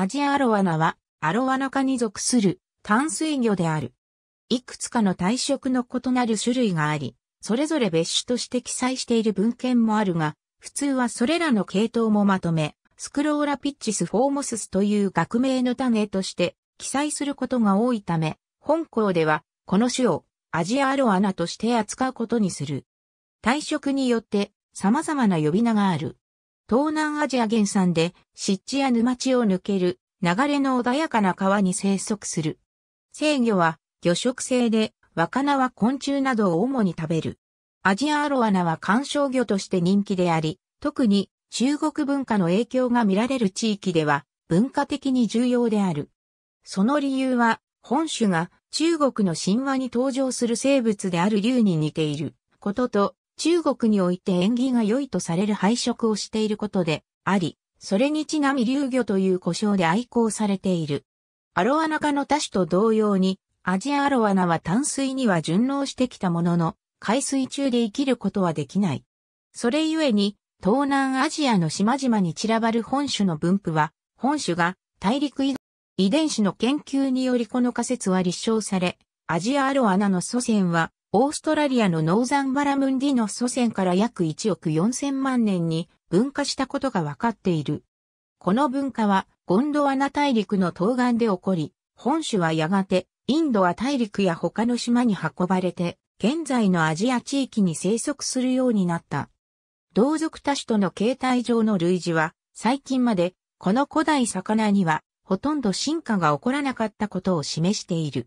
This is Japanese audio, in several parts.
アジアアロワナは、アロワナ科に属する淡水魚である。いくつかの体色の異なる種類があり、それぞれ別種として記載している文献もあるが、普通はそれらの系統もまとめ、スクローラピッチスフォーモススという学名の種として記載することが多いため、本校では、この種をアジアアロアナとして扱うことにする。体色によって様々な呼び名がある。東南アジア原産で湿地や沼地を抜ける流れの穏やかな川に生息する。生魚は魚食性で若菜は昆虫などを主に食べる。アジアアロアナは観賞魚として人気であり、特に中国文化の影響が見られる地域では文化的に重要である。その理由は本種が中国の神話に登場する生物である竜に似ていることと中国において縁起が良いとされる配色をしていることであり、それにちなみ流魚という呼称で愛好されている。アロアナ科の多種と同様に、アジアアロアナは淡水には順応してきたものの、海水中で生きることはできない。それゆえに、東南アジアの島々に散らばる本種の分布は、本種が大陸以外、遺伝子の研究によりこの仮説は立証され、アジアアロアナの祖先はオーストラリアのノーザンバラムンディの祖先から約1億4000万年に分化したことが分かっている。この分化はゴンドワナ大陸の東岸で起こり、本種はやがてインドは大陸や他の島に運ばれて、現在のアジア地域に生息するようになった。同族多種との形態上の類似は、最近まで、この古代魚には、ほとんど進化が起こらなかったことを示している。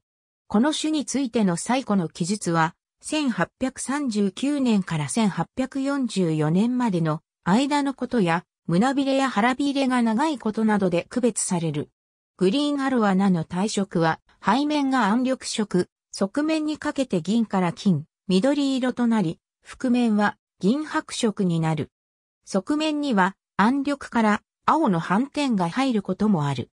この種についての最古の記述は、1839年から1844年までの間のことや、胸びれや腹びれが長いことなどで区別される。グリーンアロアナの体色は、背面が暗緑色、側面にかけて銀から金、緑色となり、覆面は銀白色になる。側面には暗緑から青の斑点が入ることもある。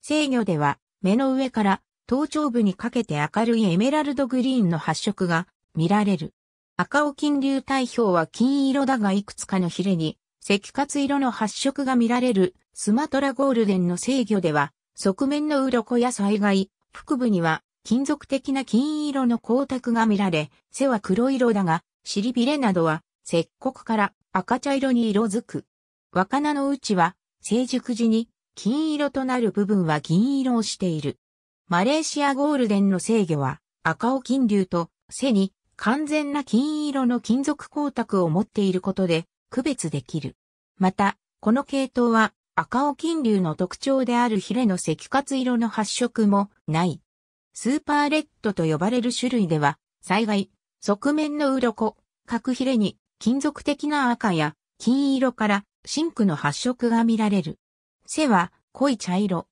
制御では目の上から頭頂部にかけて明るいエメラルドグリーンの発色が見られる。赤尾金流体表は金色だがいくつかのヒレに赤活色の発色が見られるスマトラゴールデンの制御では側面の鱗や災害、腹部には金属的な金色の光沢が見られ、背は黒色だが、尻びれなどは石黒から赤茶色に色づく。若菜のうちは成熟時に金色となる部分は銀色をしている。マレーシアゴールデンの制御は赤尾金流と背に完全な金色の金属光沢を持っていることで区別できる。また、この系統は赤尾金流の特徴であるヒレの赤活色の発色もない。スーパーレッドと呼ばれる種類では、災害、側面の鱗、角ヒレに金属的な赤や金色から真紅の発色が見られる。背は濃い茶色。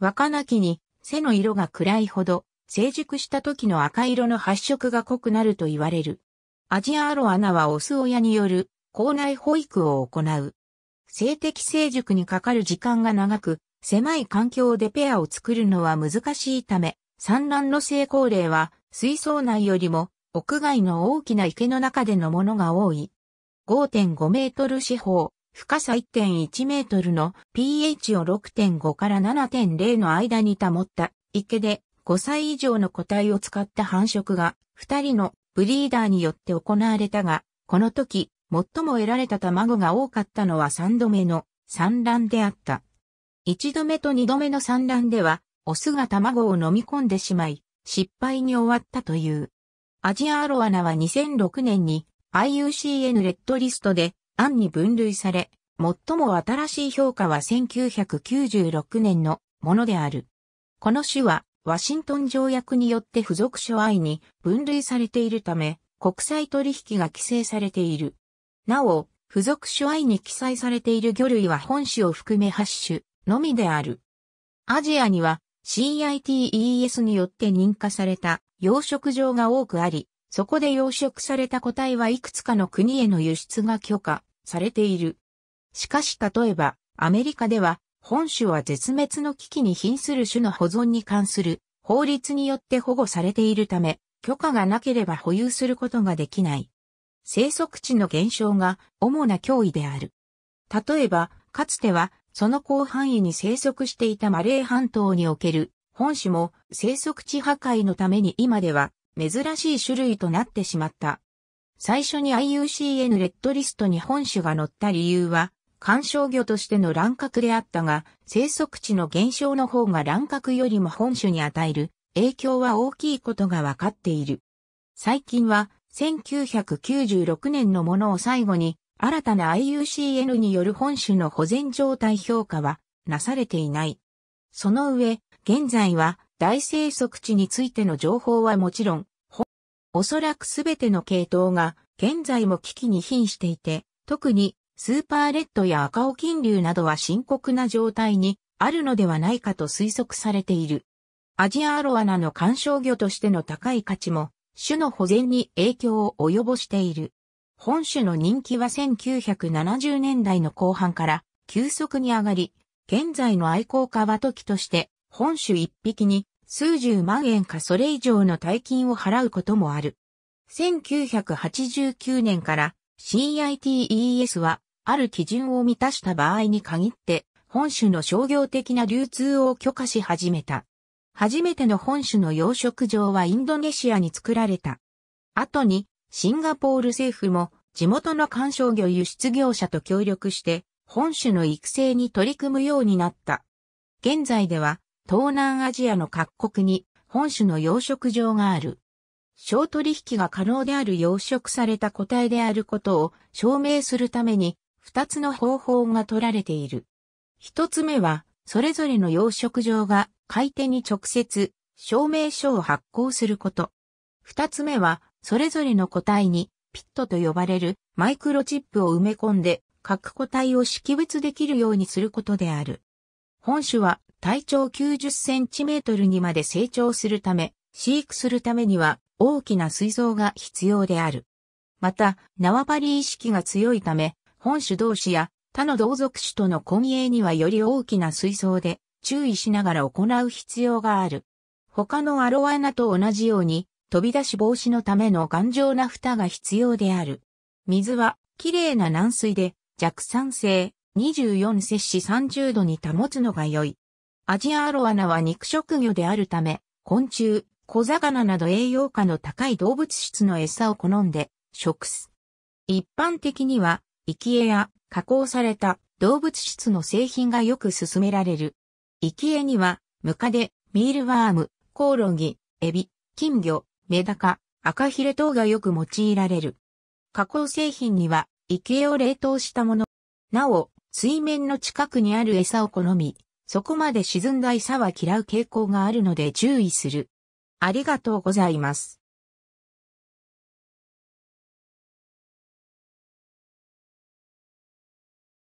若なきに背の色が暗いほど、成熟した時の赤色の発色が濃くなると言われる。アジアアロアナはオス親による校内保育を行う。性的成熟にかかる時間が長く、狭い環境でペアを作るのは難しいため、産卵の成功例は水槽内よりも屋外の大きな池の中でのものが多い。5.5メートル四方、深さ1.1メートルの pH を6.5から7.0の間に保った池で5歳以上の個体を使った繁殖が2人のブリーダーによって行われたが、この時最も得られた卵が多かったのは3度目の産卵であった。1度目と2度目の産卵では、オスが卵を飲み込んでしまい、失敗に終わったという。アジアアロアナは2006年に IUCN レッドリストで案に分類され、最も新しい評価は1996年のものである。この種は、ワシントン条約によって付属書愛に分類されているため、国際取引が規制されている。なお、付属種愛に記載されている魚類は本種を含め8種のみである。アジアには CITES によって認可された養殖場が多くあり、そこで養殖された個体はいくつかの国への輸出が許可されている。しかし例えば、アメリカでは、本種は絶滅の危機に瀕する種の保存に関する法律によって保護されているため、許可がなければ保有することができない。生息地の減少が主な脅威である。例えば、かつては、その広範囲に生息していたマレー半島における本種も生息地破壊のために今では珍しい種類となってしまった最初に IUCN レッドリストに本種が載った理由は、観賞魚としての乱獲であったが、生息地の減少の方が乱獲よりも本種に与える影響は大きいことがわかっている。最近は、1996年のものを最後に、新たな IUCN による本種の保全状態評価はなされていない。その上、現在は大生息地についての情報はもちろん、おそらくすべての系統が現在も危機に瀕していて、特にスーパーレッドや赤尾金流などは深刻な状態にあるのではないかと推測されている。アジアアロアナの観賞魚としての高い価値も、種の保全に影響を及ぼしている。本種の人気は1970年代の後半から急速に上がり、現在の愛好家は時として、本種一匹に数十万円かそれ以上の大金を払うこともある。1989年から CITES はある基準を満たした場合に限って本種の商業的な流通を許可し始めた。初めての本種の養殖場はインドネシアに作られた。後にシンガポール政府も地元の観賞魚輸出業者と協力して本種の育成に取り組むようになった。現在では東南アジアの各国に本種の養殖場がある。小取引が可能である養殖された個体であることを証明するために二つの方法が取られている。一つ目は、それぞれの養殖場が買い手に直接証明書を発行すること。二つ目は、それぞれの個体にピットと呼ばれるマイクロチップを埋め込んで各個体を識別できるようにすることである。本種は体長90センチメートルにまで成長するため、飼育するためには大きな水槽が必要である。また、縄張り意識が強いため、本種同士や他の同族種との混泳にはより大きな水槽で注意しながら行う必要がある。他のアロワナと同じように、飛び出し防止のための頑丈な蓋が必要である。水は、綺麗な軟水で、弱酸性、24摂氏30度に保つのが良い。アジアアロアナは肉食魚であるため、昆虫、小魚など栄養価の高い動物質の餌を好んで食す。一般的には、生き餌や加工された動物質の製品がよく勧められる。生き餌には、ムカデ、ミールワーム、コオロギ、エビ、金魚、メダカ、赤ヒレ等がよく用いられる。加工製品には、生き餌を冷凍したもの。なお、水面の近くにある餌を好み、そこまで沈んだ餌は嫌う傾向があるので注意する。ありがとうございます。